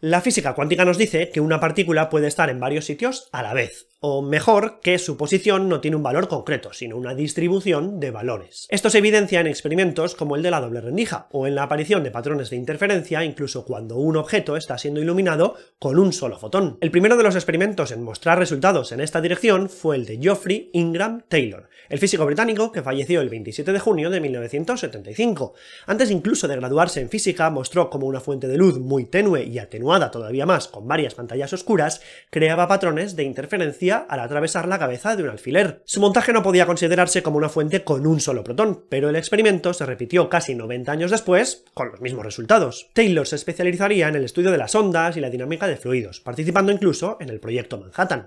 La física cuántica nos dice que una partícula puede estar en varios sitios a la vez, o mejor, que su posición no tiene un valor concreto, sino una distribución de valores. Esto se evidencia en experimentos como el de la doble rendija, o en la aparición de patrones de interferencia incluso cuando un objeto está siendo iluminado con un solo fotón. El primero de los experimentos en mostrar resultados en esta dirección fue el de Geoffrey Ingram Taylor, el físico británico que falleció el 27 de junio de 1975. Antes incluso de graduarse en física, mostró cómo una fuente de luz muy tenue y atenuada todavía más con varias pantallas oscuras creaba patrones de interferencia al atravesar la cabeza de un alfiler. Su montaje no podía considerarse como una fuente con un solo protón, pero el experimento se repitió casi 90 años después con los mismos resultados. Taylor se especializaría en el estudio de las ondas y la dinámica de fluidos, participando incluso en el proyecto Manhattan.